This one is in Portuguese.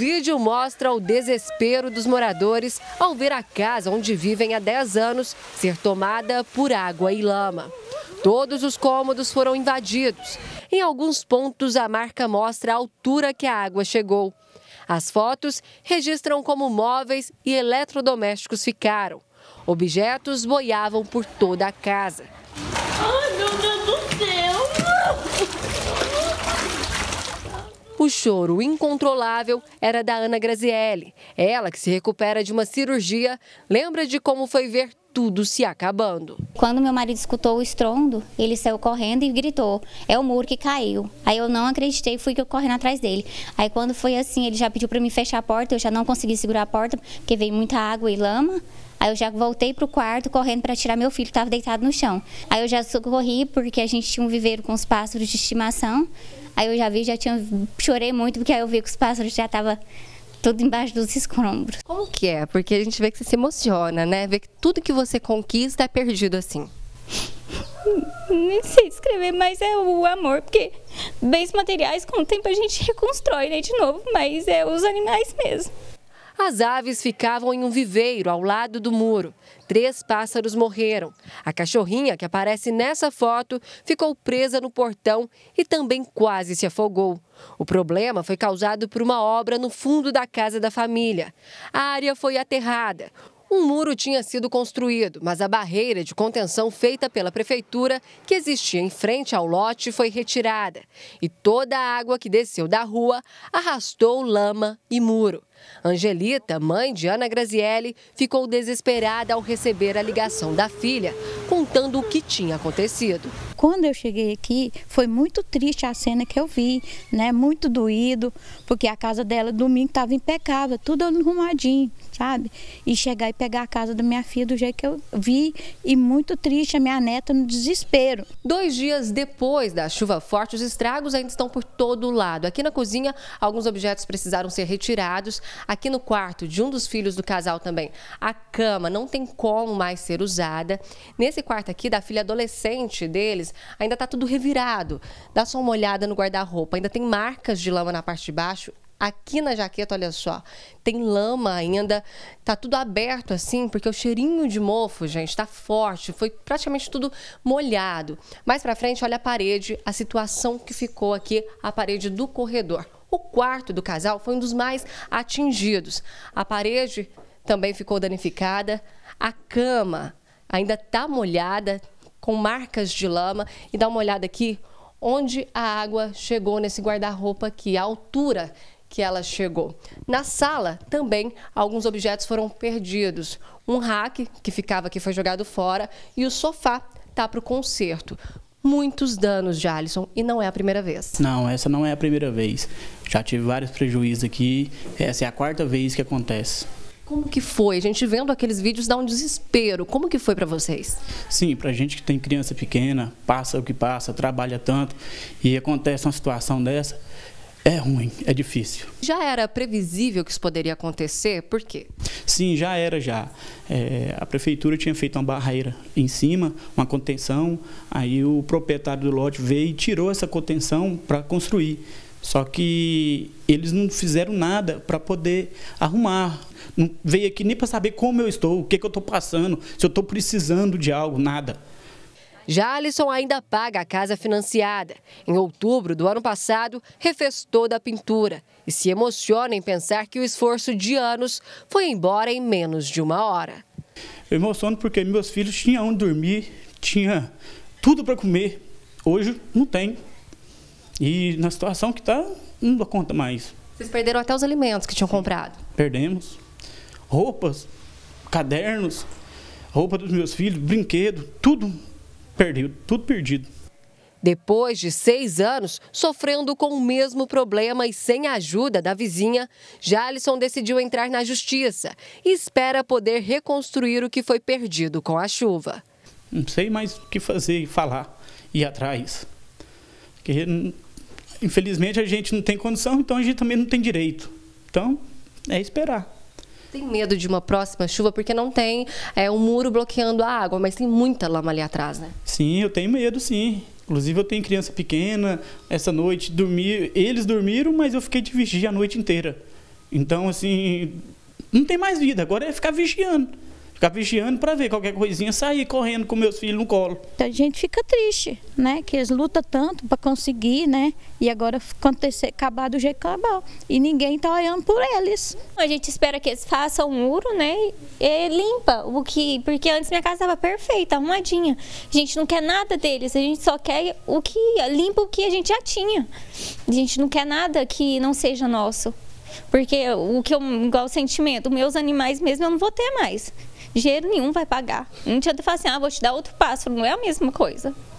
vídeo mostra o desespero dos moradores ao ver a casa onde vivem há 10 anos ser tomada por água e lama. Todos os cômodos foram invadidos. Em alguns pontos, a marca mostra a altura que a água chegou. As fotos registram como móveis e eletrodomésticos ficaram. Objetos boiavam por toda a casa. O choro incontrolável era da Ana Grazielli. Ela, que se recupera de uma cirurgia, lembra de como foi ver tudo se acabando. Quando meu marido escutou o estrondo, ele saiu correndo e gritou: "É o muro que caiu". Aí eu não acreditei, fui correndo atrás dele. Aí quando foi assim, ele já pediu para mim fechar a porta, eu já não consegui segurar a porta porque veio muita água e lama. Aí eu já voltei para o quarto correndo para tirar meu filho, que estava deitado no chão. Aí eu já socorri porque a gente tinha um viveiro com os pássaros de estimação. Aí eu já vi, já tinha chorei muito, porque aí eu vi que os pássaros já estavam tudo embaixo dos escombros. Como que é? Porque a gente vê que você se emociona, né? Vê que tudo que você conquista é perdido assim. Nem sei escrever, mas é o amor, porque bens materiais com o tempo a gente reconstrói, né, de novo, mas é os animais mesmo. As aves ficavam em um viveiro ao lado do muro. Três pássaros morreram. A cachorrinha, que aparece nessa foto, ficou presa no portão e também quase se afogou. O problema foi causado por uma obra no fundo da casa da família. A área foi aterrada. Um muro tinha sido construído, mas a barreira de contenção feita pela prefeitura, que existia em frente ao lote, foi retirada. E toda a água que desceu da rua arrastou lama e muro. Angelita, mãe de Ana Grazielli, ficou desesperada ao receber a ligação da filha, contando o que tinha acontecido. Quando eu cheguei aqui, foi muito triste a cena que eu vi, né? Muito doído, porque a casa dela domingo estava impecável, tudo arrumadinho, sabe? E chegar e pegar a casa da minha filha do jeito que eu vi e muito triste a minha neta no desespero. Dois dias depois da chuva forte, os estragos ainda estão por todo lado. Aqui na cozinha, alguns objetos precisaram ser retirados. Aqui no quarto de um dos filhos do casal também, a cama não tem como mais ser usada. Nesse quarto aqui da filha adolescente deles, ainda está tudo revirado. Dá só uma olhada no guarda-roupa, ainda tem marcas de lama na parte de baixo. Aqui na jaqueta, olha só, tem lama ainda, tá tudo aberto assim, porque o cheirinho de mofo, gente, tá forte, foi praticamente tudo molhado. Mais para frente, olha a parede, a situação que ficou aqui, a parede do corredor. O quarto do casal foi um dos mais atingidos. A parede também ficou danificada, a cama ainda está molhada, com marcas de lama. E dá uma olhada aqui onde a água chegou nesse guarda-roupa aqui, a altura que ela chegou. Na sala também alguns objetos foram perdidos. Um rack que ficava aqui foi jogado fora e o sofá está para o conserto muitos danos de Alisson e não é a primeira vez. Não, essa não é a primeira vez. Já tive vários prejuízos aqui. Essa é a quarta vez que acontece. Como que foi? A gente vendo aqueles vídeos dá um desespero. Como que foi para vocês? Sim, para gente que tem criança pequena, passa o que passa, trabalha tanto e acontece uma situação dessa, é ruim, é difícil. Já era previsível que isso poderia acontecer? Por quê? Sim, já era já. É, a prefeitura tinha feito uma barreira em cima, uma contenção, aí o proprietário do lote veio e tirou essa contenção para construir. Só que eles não fizeram nada para poder arrumar. Não veio aqui nem para saber como eu estou, o que, que eu estou passando, se eu estou precisando de algo, nada. Já Alisson ainda paga a casa financiada. Em outubro do ano passado, refez toda a pintura e se emociona em pensar que o esforço de anos foi embora em menos de uma hora. Eu emociono porque meus filhos tinham onde dormir, tinha tudo para comer. Hoje não tem. E na situação que está, não dá conta mais. Vocês perderam até os alimentos que tinham comprado? Perdemos. Roupas, cadernos, roupa dos meus filhos, brinquedo, tudo Perdido, tudo perdido. Depois de seis anos, sofrendo com o mesmo problema e sem a ajuda da vizinha, Jalisson decidiu entrar na justiça e espera poder reconstruir o que foi perdido com a chuva. Não sei mais o que fazer e falar, ir atrás. Porque, hum, infelizmente, a gente não tem condição, então a gente também não tem direito. Então, é esperar tem medo de uma próxima chuva porque não tem é, um muro bloqueando a água, mas tem muita lama ali atrás, né? Sim, eu tenho medo, sim. Inclusive eu tenho criança pequena, essa noite dormi, eles dormiram, mas eu fiquei de vigia a noite inteira. Então, assim, não tem mais vida, agora é ficar vigiando. Ficar vigiando para ver qualquer coisinha, sair correndo com meus filhos no colo. Então a gente fica triste, né? Que eles lutam tanto para conseguir, né? E agora acontecer, acabar do jeito que acabou. E ninguém tá olhando por eles. A gente espera que eles façam o um muro, né? E limpa o que. Porque antes minha casa estava perfeita, arrumadinha. A gente não quer nada deles, a gente só quer o que. limpa o que a gente já tinha. A gente não quer nada que não seja nosso. Porque o que eu. igual o sentimento, meus animais mesmo eu não vou ter mais dinheiro nenhum vai pagar. Não dia tu assim, ah, vou te dar outro pássaro, não é a mesma coisa.